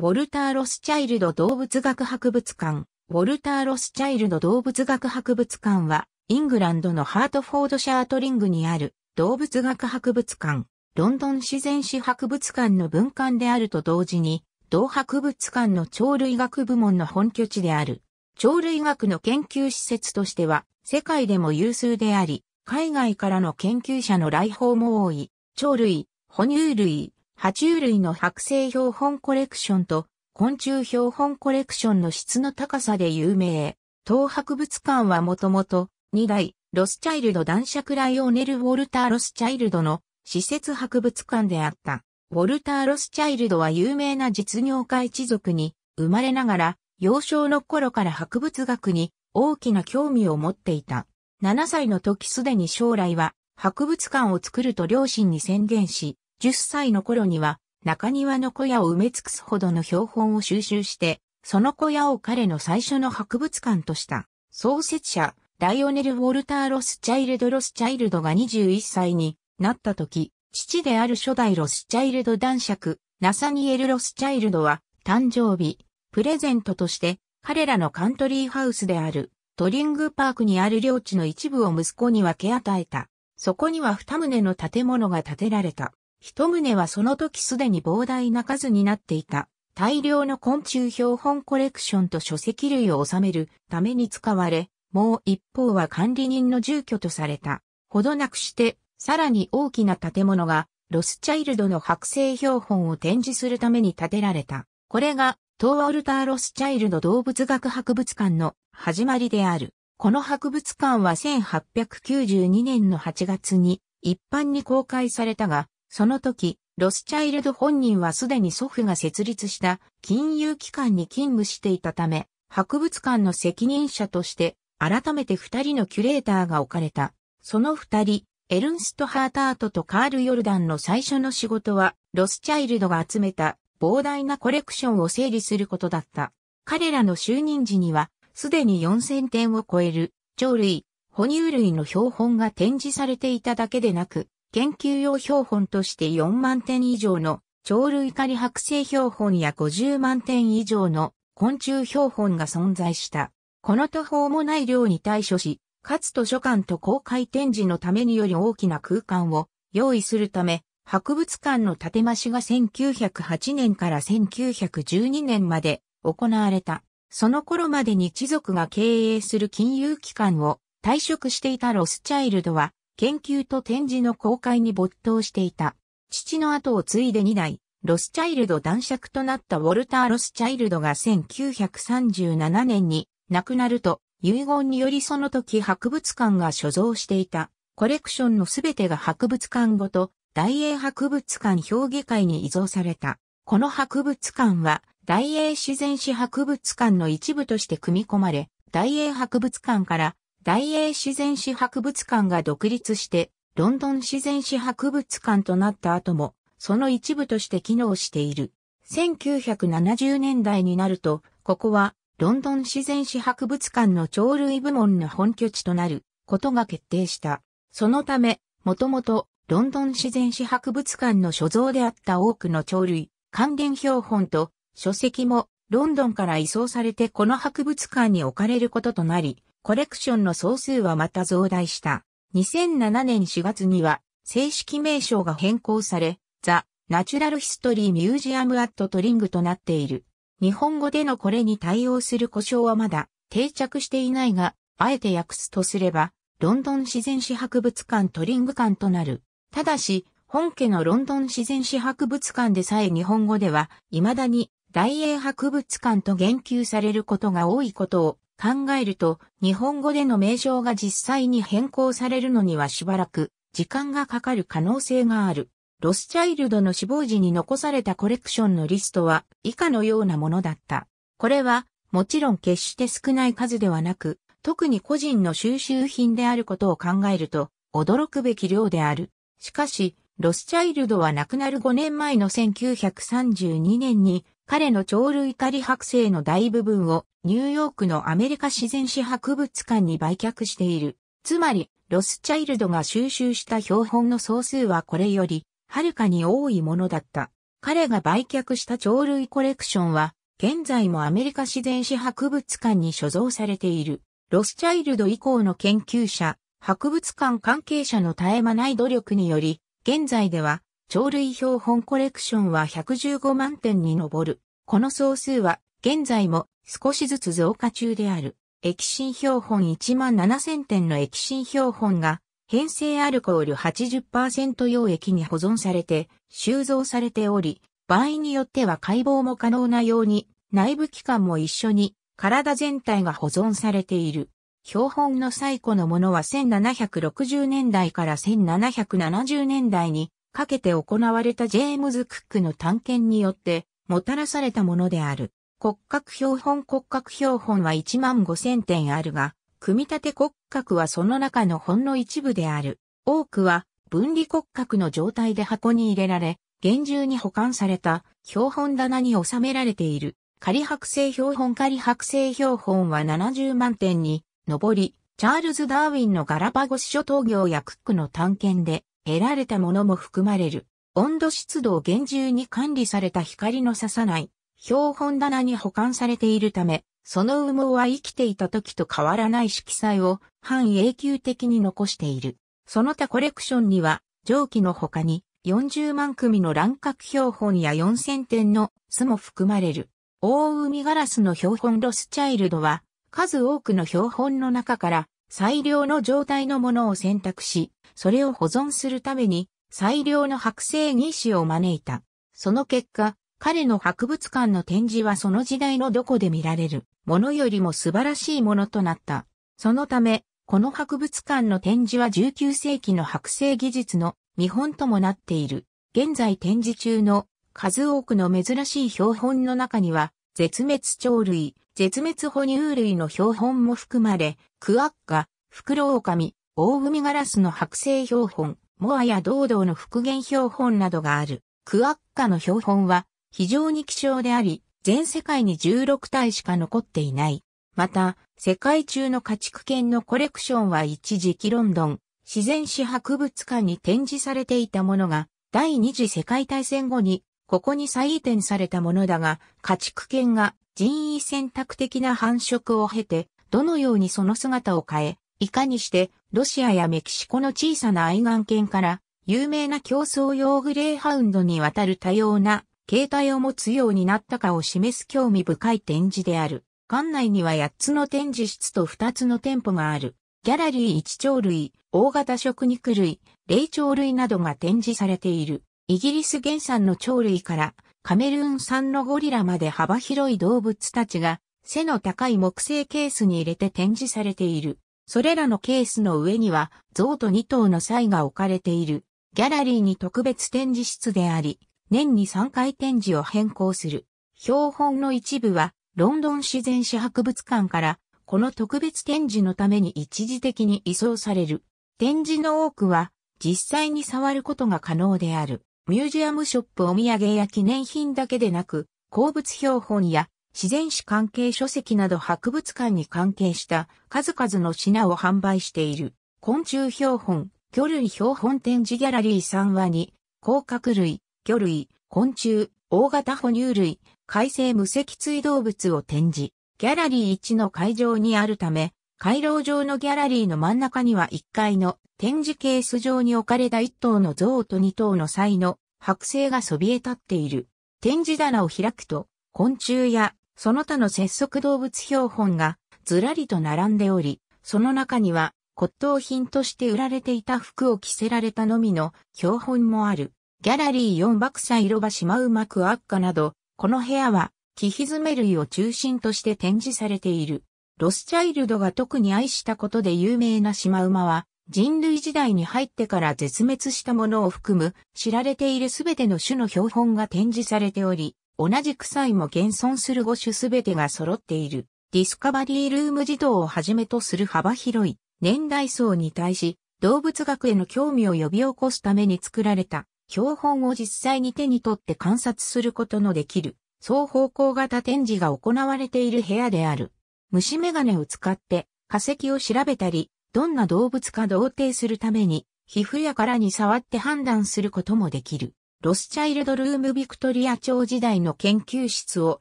ウォルター・ロスチャイルド動物学博物館。ウォルター・ロスチャイルド動物学博物館は、イングランドのハートフォードシャートリングにある動物学博物館、ロンドン自然史博物館の分館であると同時に、同博物館の鳥類学部門の本拠地である。鳥類学の研究施設としては、世界でも有数であり、海外からの研究者の来訪も多い、鳥類、哺乳類、爬虫類の剥製標本コレクションと昆虫標本コレクションの質の高さで有名。東博物館はもともと2代ロスチャイルド男爵ライオネル・ウォルター・ロスチャイルドの施設博物館であった。ウォルター・ロスチャイルドは有名な実業家一族に生まれながら幼少の頃から博物学に大きな興味を持っていた。7歳の時すでに将来は博物館を作ると両親に宣言し、10歳の頃には中庭の小屋を埋め尽くすほどの標本を収集して、その小屋を彼の最初の博物館とした。創設者、ライオネル・ウォルター・ロスチャイルド・ロスチャイルドが21歳になった時、父である初代ロスチャイルド男爵、ナサニエル・ロスチャイルドは、誕生日、プレゼントとして、彼らのカントリーハウスである、トリングパークにある領地の一部を息子に分け与えた。そこには二棟の建物が建てられた。一棟はその時すでに膨大な数になっていた。大量の昆虫標本コレクションと書籍類を収めるために使われ、もう一方は管理人の住居とされた。ほどなくして、さらに大きな建物が、ロスチャイルドの剥製標本を展示するために建てられた。これが、東ウォルター・ロスチャイルド動物学博物館の始まりである。この博物館は1892年の8月に一般に公開されたが、その時、ロスチャイルド本人はすでに祖父が設立した金融機関に勤務していたため、博物館の責任者として、改めて二人のキュレーターが置かれた。その二人、エルンスト・ハータートとカール・ヨルダンの最初の仕事は、ロスチャイルドが集めた膨大なコレクションを整理することだった。彼らの就任時には、すでに4000点を超える、鳥類、哺乳類の標本が展示されていただけでなく、研究用標本として4万点以上の鳥類狩り剥製標本や50万点以上の昆虫標本が存在した。この途方もない量に対処し、かつ図書館と公開展示のためにより大きな空間を用意するため、博物館の建て増しが1908年から1912年まで行われた。その頃までに一族が経営する金融機関を退職していたロスチャイルドは研究と展示の公開に没頭していた。父の後を継いで2代、ロスチャイルド男爵となったウォルター・ロスチャイルドが1937年に亡くなると、遺言によりその時博物館が所蔵していたコレクションのすべてが博物館ごと大英博物館評議会に移存された。この博物館は大英自然史博物館の一部として組み込まれ、大英博物館から大英自然史博物館が独立して、ロンドン自然史博物館となった後も、その一部として機能している。1970年代になると、ここは、ロンドン自然史博物館の鳥類部門の本拠地となることが決定した。そのため、もともと、ロンドン自然史博物館の所蔵であった多くの鳥類、関連標本と書籍もロンドンから移送されてこの博物館に置かれることとなり、コレクションの総数はまた増大した。2007年4月には、正式名称が変更され、ザ・ナチュラル・ヒストリー・ミュージアム・アット・トリングとなっている。日本語でのこれに対応する故障はまだ定着していないが、あえて訳すとすれば、ロンドン自然史博物館トリング館となる。ただし、本家のロンドン自然史博物館でさえ日本語では、未だに大英博物館と言及されることが多いことを考えると、日本語での名称が実際に変更されるのにはしばらく時間がかかる可能性がある。ロスチャイルドの死亡時に残されたコレクションのリストは以下のようなものだった。これは、もちろん決して少ない数ではなく、特に個人の収集品であることを考えると、驚くべき量である。しかし、ロスチャイルドは亡くなる5年前の1932年に彼の鳥類狩り剥製の大部分をニューヨークのアメリカ自然史博物館に売却している。つまり、ロスチャイルドが収集した標本の総数はこれより、はるかに多いものだった。彼が売却した鳥類コレクションは、現在もアメリカ自然史博物館に所蔵されている。ロスチャイルド以降の研究者、博物館関係者の絶え間ない努力により、現在では鳥類標本コレクションは115万点に上る。この総数は現在も少しずつ増加中である。液心標本1万7000点の液心標本が変性アルコール80%溶液に保存されて収蔵されており、場合によっては解剖も可能なように内部機関も一緒に体全体が保存されている。標本の最古のものは1760年代から1770年代にかけて行われたジェームズ・クックの探検によって、もたらされたものである。骨格標本骨格標本は1万5000点あるが、組み立て骨格はその中のほんの一部である。多くは分離骨格の状態で箱に入れられ、厳重に保管された標本棚に収められている。仮剥製標本仮剥製標本は70万点に上り、チャールズ・ダーウィンのガラパゴス諸島業やクックの探検で得られたものも含まれる。温度湿度を厳重に管理された光の差さない標本棚に保管されているため、その羽毛は生きていた時と変わらない色彩を半永久的に残している。その他コレクションには、上記の他に40万組の乱獲標本や4000点の巣も含まれる。大海ガラスの標本ロスチャイルドは、数多くの標本の中から最良の状態のものを選択し、それを保存するために最良の剥製技師を招いた。その結果、彼の博物館の展示はその時代のどこで見られるものよりも素晴らしいものとなった。そのため、この博物館の展示は19世紀の剥製技術の見本ともなっている。現在展示中の数多くの珍しい標本の中には、絶滅鳥類、絶滅哺乳類の標本も含まれ、クアッカ、フクロオオカミ、オオウミガラスの剥製標本、モアや堂々の復元標本などがある。クアッカの標本は非常に希少であり、全世界に16体しか残っていない。また、世界中の家畜犬のコレクションは一時期ロンドン、自然史博物館に展示されていたものが、第二次世界大戦後にここに再移転されたものだが、家畜犬が人為選択的な繁殖を経て、どのようにその姿を変え、いかにしてロシアやメキシコの小さな愛玩犬から有名な競争用グレーハウンドにわたる多様な形態を持つようになったかを示す興味深い展示である。館内には8つの展示室と2つの店舗がある。ギャラリー1鳥類、大型食肉類、霊長類などが展示されている。イギリス原産の鳥類からカメルーン産のゴリラまで幅広い動物たちが背の高い木製ケースに入れて展示されている。それらのケースの上には象と2頭のサイが置かれている。ギャラリーに特別展示室であり、年に3回展示を変更する。標本の一部はロンドン自然史博物館からこの特別展示のために一時的に移送される。展示の多くは実際に触ることが可能である。ミュージアムショップお土産や記念品だけでなく、鉱物標本や自然史関係書籍など博物館に関係した数々の品を販売している。昆虫標本、魚類標本展示ギャラリー3話に、甲殻類、魚類、昆虫、大型哺乳類、海生無脊椎動物を展示。ギャラリー1の会場にあるため、回廊上のギャラリーの真ん中には1階の展示ケース上に置かれた1頭の像と2頭の才の剥製がそびえ立っている。展示棚を開くと、昆虫やその他の節足動物標本がずらりと並んでおり、その中には骨董品として売られていた服を着せられたのみの標本もある。ギャラリー4爆車色場島マまく悪化など、この部屋は、キヒズメ類を中心として展示されている。ロスチャイルドが特に愛したことで有名なシマウマは、人類時代に入ってから絶滅したものを含む知られているすべての種の標本が展示されており、同じくサも現存する5種すべてが揃っている。ディスカバリールーム児童をはじめとする幅広い年代層に対し動物学への興味を呼び起こすために作られた標本を実際に手に取って観察することのできる双方向型展示が行われている部屋である。虫眼鏡を使って化石を調べたりどんな動物か同定するために、皮膚や殻に触って判断することもできる。ロスチャイルドルームビクトリア朝時代の研究室を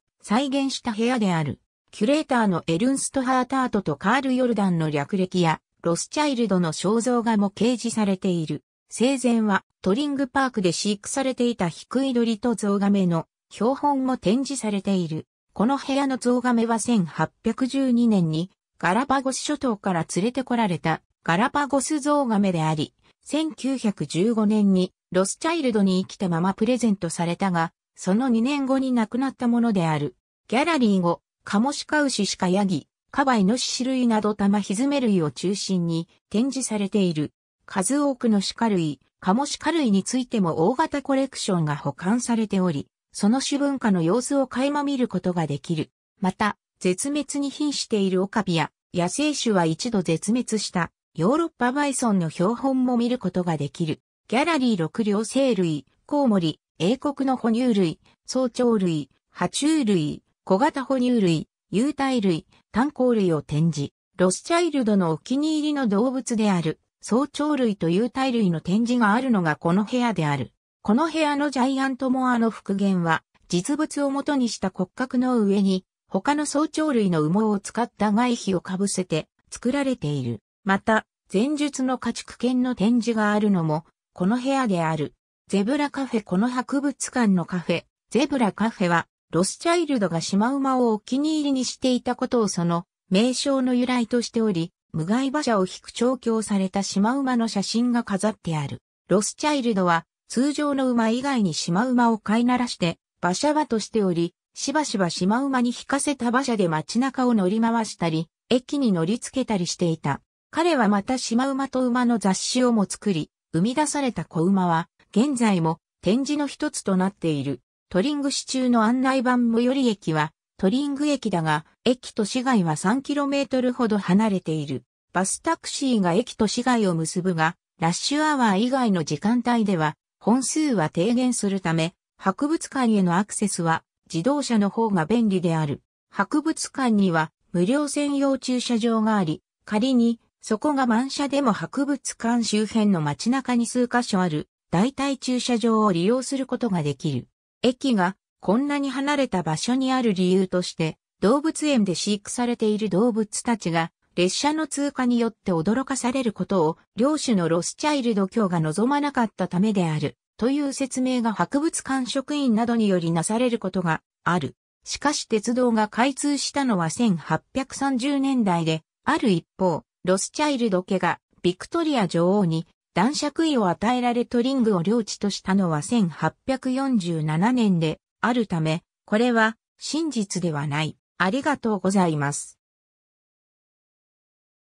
再現した部屋である。キュレーターのエルンスト・ハータートとカール・ヨルダンの略歴や、ロスチャイルドの肖像画も掲示されている。生前はトリングパークで飼育されていたヒクイドリとゾウガメの標本も展示されている。この部屋のゾウガメは1812年にガラパゴス諸島から連れてこられたガラパゴスゾウガメであり、1915年にロスチャイルドに生きたままプレゼントされたが、その2年後に亡くなったものである。ギャラリー後、カモシカウシシカヤギ、カバイノシシ類など玉ひずめ類を中心に展示されている。数多くのシカ類、カモシカ類についても大型コレクションが保管されており、その種文化の様子を垣間見ることができる。また、絶滅に瀕しているオカビや野生種は一度絶滅したヨーロッパバイソンの標本も見ることができる。ギャラリー6両生類、コウモリ、英国の哺乳類、早鳥類、爬虫類、小型哺乳類、有袋類、炭鉱類を展示。ロスチャイルドのお気に入りの動物である、早鳥類と有袋類の展示があるのがこの部屋である。この部屋のジャイアントモアの復元は、実物を元にした骨格の上に、他の早朝類の羽毛を使った外皮をかぶせて作られている。また、前述の家畜犬の展示があるのも、この部屋である。ゼブラカフェこの博物館のカフェ、ゼブラカフェは、ロスチャイルドがシマウマをお気に入りにしていたことをその名称の由来としており、無害馬車を引く調教されたシマウマの写真が飾ってある。ロスチャイルドは通常の馬以外にシマウマを飼いならして馬車馬としており、しばしばシマウマに引かせた馬車で街中を乗り回したり、駅に乗り付けたりしていた。彼はまたシマウマと馬の雑誌をも作り、生み出された子馬は、現在も展示の一つとなっている。トリング市中の案内板最寄り駅は、トリング駅だが、駅と市街は 3km ほど離れている。バスタクシーが駅と市街を結ぶが、ラッシュアワー以外の時間帯では、本数は低減するため、博物館へのアクセスは自動車の方が便利である。博物館には無料専用駐車場があり、仮にそこが満車でも博物館周辺の街中に数箇所ある代替駐車場を利用することができる。駅がこんなに離れた場所にある理由として、動物園で飼育されている動物たちが列車の通過によって驚かされることを両種のロスチャイルド卿が望まなかったためである。という説明が博物館職員などによりなされることがある。しかし鉄道が開通したのは1830年代で、ある一方、ロスチャイルド家がビクトリア女王に男爵位を与えられトリングを領地としたのは1847年であるため、これは真実ではない。ありがとうございます。